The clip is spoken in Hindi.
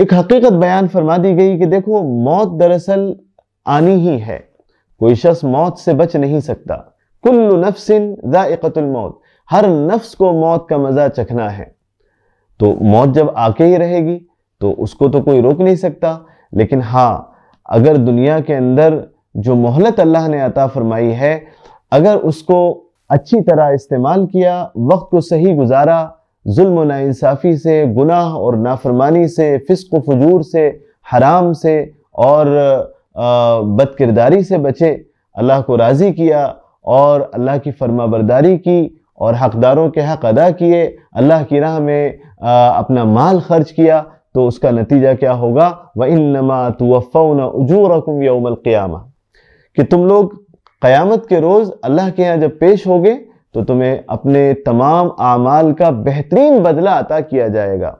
एक हकीकत बयान फरमा दी गई कि देखो मौत दरअसल आनी ही है कोई शख्स मौत से बच नहीं सकता कुल्लु नफसिन मौत हर नफ्स को मौत का मज़ा चखना है तो मौत जब आके ही रहेगी तो उसको तो कोई रोक नहीं सकता लेकिन हाँ अगर दुनिया के अंदर जो मोहलत अल्लाह ने अता फरमाई है अगर उसको अच्छी तरह इस्तेमाल किया वक्त को सही गुजारा जुल्म नाानसाफ़ी से गुनाह और नाफरमानी से फिस्क फजूर से हराम से और बद किरदारी से बचे अल्लाह को राज़ी किया और अल्लाह की फर्मा बरदारी की और हकदारों के हक अदा किए अल्लाह की राह में अपना माल खर्च किया तो उसका नतीजा क्या होगा व इन नमा तोफ़न उजूरकुम यौमल क़्यामा कि तुम लोग क़यामत के रोज़ अल्लाह के यहाँ जब पेश होगे तो तुम्हें अपने तमाम आमाल का बेहतरीन बदला अता किया जाएगा